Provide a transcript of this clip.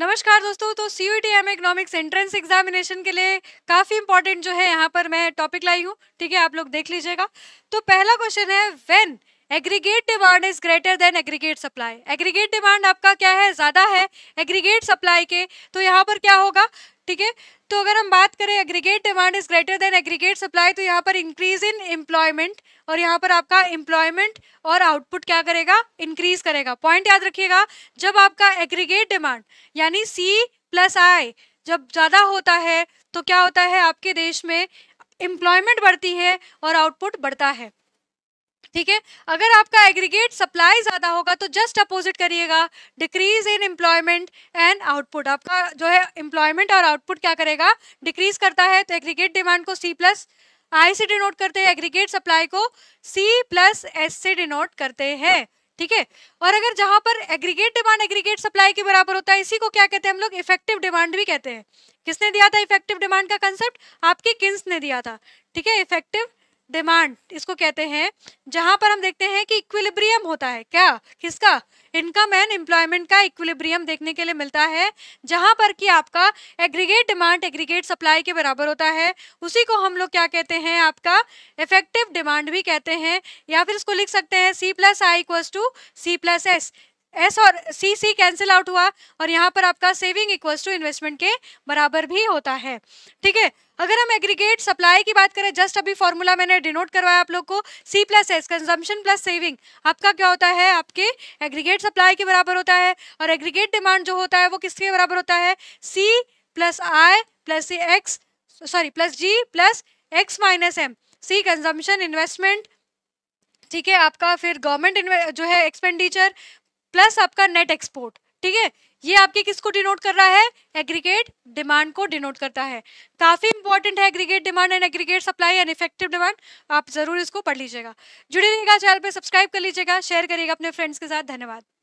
नमस्कार दोस्तों तो C U T M economics entrance examination के लिए काफ़ी इंपॉर्टेंट जो है यहाँ पर मैं टॉपिक लाई हूँ ठीक है आप लोग देख लीजिएगा तो पहला क्वेश्चन है when aggregate demand is greater than aggregate supply aggregate demand आपका क्या है ज़्यादा है एग्रीगेट सप्लाई के तो यहाँ पर क्या होगा ठीक है तो अगर हम बात करें aggregate demand is greater than aggregate supply तो यहाँ पर इंक्रीज इन एम्प्लॉयमेंट और यहाँ पर आपका एम्प्लॉयमेंट और आउटपुट क्या करेगा इंक्रीज करेगा पॉइंट याद रखिएगा जब आपका एग्रीगेट डिमांड यानी सी प्लस आई जब ज़्यादा होता है तो क्या होता है आपके देश में एम्प्लॉयमेंट बढ़ती है और आउटपुट बढ़ता है ठीक है अगर आपका एग्रीगेट सप्लाई ज़्यादा होगा तो जस्ट अपोजिट करिएगा decrease in employment and output आपका जो है एम्प्लॉयमेंट और आउटपुट क्या करेगा डिक्रीज करता है तो एग्रीगेट डिमांड को सी प्लस आई से डिनोट करते हैं एग्रीगेट सप्लाई को सी प्लस एस से डिनोट करते हैं ठीक है और अगर जहां पर एग्रीगेट डिमांड एग्रीगेट सप्लाई के बराबर होता है इसी को क्या कहते हैं हम लोग इफेक्टिव डिमांड भी कहते हैं किसने दिया था इफेक्टिव डिमांड का कंसेप्ट आपके किन्स ने दिया था ठीक है इफेक्टिव डिमांड इसको कहते हैं जहां पर हम देखते हैं कि इक्विलिब्रियम होता है क्या किसका इनकम एंड एम्प्लॉयमेंट का इक्विलिब्रियम देखने के लिए मिलता है जहां पर कि आपका एग्रीगेट डिमांड एग्रीगेट सप्लाई के बराबर होता है उसी को हम लोग क्या कहते हैं आपका इफेक्टिव डिमांड भी कहते हैं या फिर इसको लिख सकते हैं C plus I equals to C plus S S और सी सी कैंसिल आउट हुआ और यहाँ पर आपका सेविंग इक्वल्स टू इन्वेस्टमेंट के बराबर भी होता है ठीक है अगर हम एग्रीगेट सप्लाई की बात करें जस्ट अभी फॉर्मूला मैंने डिनोट करवाया आप लोग को C plus S consumption plus saving आपका क्या होता है आपके एग्रीगेट सप्लाई के बराबर होता है और एग्रीगेट डिमांड जो होता है वो किसके बराबर होता है C plus I plus X sorry plus G plus X minus M C consumption investment ठीक है आपका फिर गवर्नमेंट जो है एक्सपेंडिचर प्लस आपका नेट एक्सपोर्ट ठीक है ये आपके किसको डिनोट कर रहा है एग्रीगेट डिमांड को डिनोट करता है काफी इंपॉर्टेंट है aggregate demand and aggregate supply and effective demand आप जरूर इसको पढ़ लीजिएगा जुड़े रहिएगा चैनल पे सब्सक्राइब कर लीजिएगा शेयर करिएगा अपने फ्रेंड्स के साथ धन्यवाद